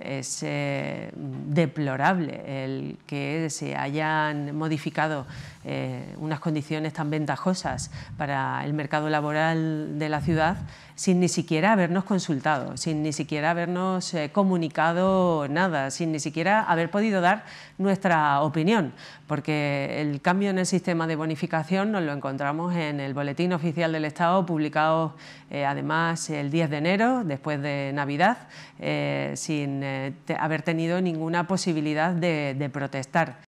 Es mm, deplorable el que se hayan modificado eh, unas condiciones tan ventajosas para el mercado laboral de la ciudad sin ni siquiera habernos consultado, sin ni siquiera habernos eh, comunicado nada, sin ni siquiera haber podido dar nuestra opinión, porque el cambio en el sistema de bonificación nos lo encontramos en el Boletín Oficial del Estado, publicado eh, además el 10 de enero, después de Navidad, eh, sin haber tenido ninguna posibilidad de protestar.